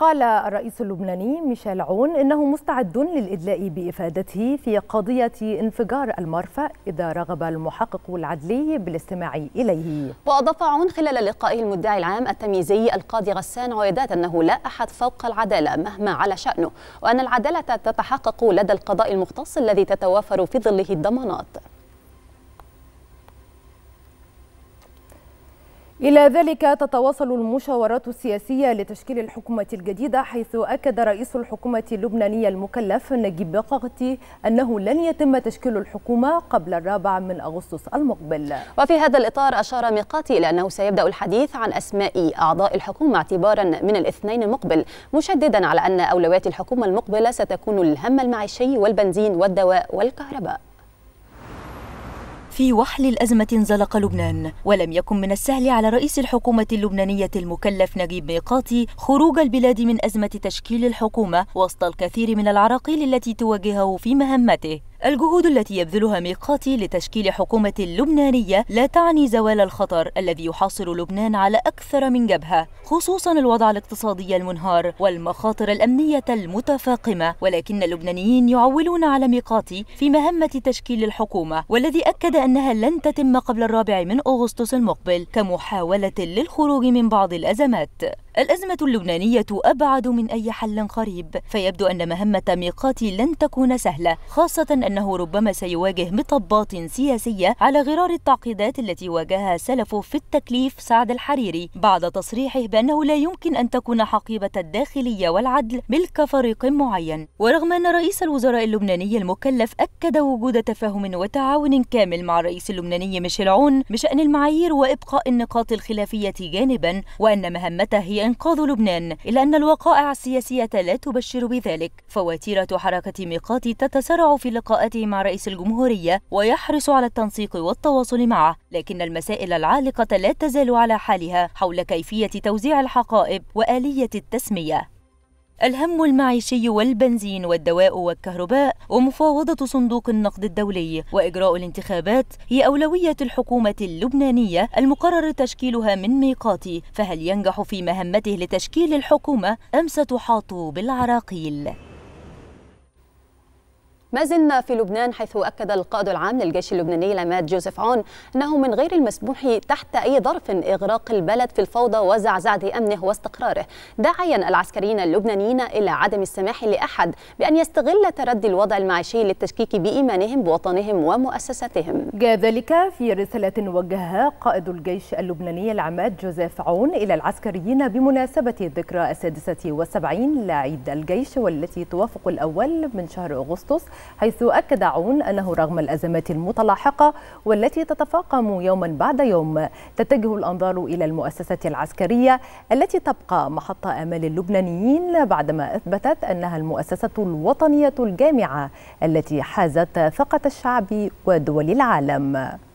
قال الرئيس اللبناني ميشيل عون انه مستعد للادلاء بافادته في قضيه انفجار المرفأ اذا رغب المحقق العدلي بالاستماع اليه. واضاف عون خلال لقائه المدعي العام التمييزي القاضي غسان عويدات انه لا احد فوق العداله مهما على شانه وان العداله تتحقق لدى القضاء المختص الذي تتوافر في ظله الضمانات. إلى ذلك تتواصل المشاورات السياسية لتشكيل الحكومة الجديدة حيث أكد رئيس الحكومة اللبنانية المكلف نجيب بقغتي أنه لن يتم تشكيل الحكومة قبل الرابع من أغسطس المقبل وفي هذا الإطار أشار ميقاتي إلى أنه سيبدأ الحديث عن أسماء أعضاء الحكومة اعتبارا من الاثنين المقبل مشددا على أن أولويات الحكومة المقبلة ستكون الهم المعيشي والبنزين والدواء والكهرباء في وحل الأزمة انزلق لبنان ولم يكن من السهل على رئيس الحكومة اللبنانية المكلف نجيب ميقاتي خروج البلاد من أزمة تشكيل الحكومة وسط الكثير من العراقيل التي تواجهه في مهمته الجهود التي يبذلها ميقاتي لتشكيل حكومة لبنانية لا تعني زوال الخطر الذي يحاصر لبنان على أكثر من جبهة خصوصا الوضع الاقتصادي المنهار والمخاطر الأمنية المتفاقمة ولكن اللبنانيين يعولون على ميقاتي في مهمة تشكيل الحكومة والذي أكد أنها لن تتم قبل الرابع من أغسطس المقبل كمحاولة للخروج من بعض الأزمات الأزمة اللبنانية أبعد من أي حل قريب، فيبدو أن مهمة ميقات لن تكون سهلة، خاصة أنه ربما سيواجه مطبات سياسية على غرار التعقيدات التي واجهها سلفه في التكليف سعد الحريري، بعد تصريحه بأنه لا يمكن أن تكون حقيبة الداخلية والعدل ملك فريق معين، ورغم أن رئيس الوزراء اللبناني المكلف أكد وجود تفاهم وتعاون كامل مع الرئيس اللبناني ميشيل عون بشأن المعايير وإبقاء النقاط الخلافية جانبا، وأن مهمته هي إنقاذ لبنان إلا أن الوقائع السياسية لا تبشر بذلك فوتيرة حركة ميقات تتسارع في لقاءاته مع رئيس الجمهورية ويحرص على التنسيق والتواصل معه لكن المسائل العالقة لا تزال على حالها حول كيفية توزيع الحقائب وآلية التسمية الهم المعيشي والبنزين والدواء والكهرباء ومفاوضة صندوق النقد الدولي وإجراء الانتخابات هي أولوية الحكومة اللبنانية المقرر تشكيلها من ميقاتي فهل ينجح في مهمته لتشكيل الحكومة أم ستحاط بالعراقيل؟ ما زلنا في لبنان حيث أكد القائد العام للجيش اللبناني العماد جوزيف عون أنه من غير المسموح تحت أي ظرف إغراق البلد في الفوضى وزعزعة أمنه واستقراره داعيا العسكريين اللبنانيين إلى عدم السماح لأحد بأن يستغل تردي الوضع المعيشي للتشكيك بإيمانهم بوطنهم ومؤسساتهم جاء ذلك في رسالة وجهها قائد الجيش اللبناني العماد جوزيف عون إلى العسكريين بمناسبة الذكرى السادسة والسبعين لعيد الجيش والتي توافق الأول من شهر أغسطس حيث أكد عون أنه رغم الأزمات المتلاحقة والتي تتفاقم يوما بعد يوم تتجه الأنظار إلى المؤسسة العسكرية التي تبقى محط آمال اللبنانيين بعدما أثبتت أنها المؤسسة الوطنية الجامعة التي حازت ثقة الشعب ودول العالم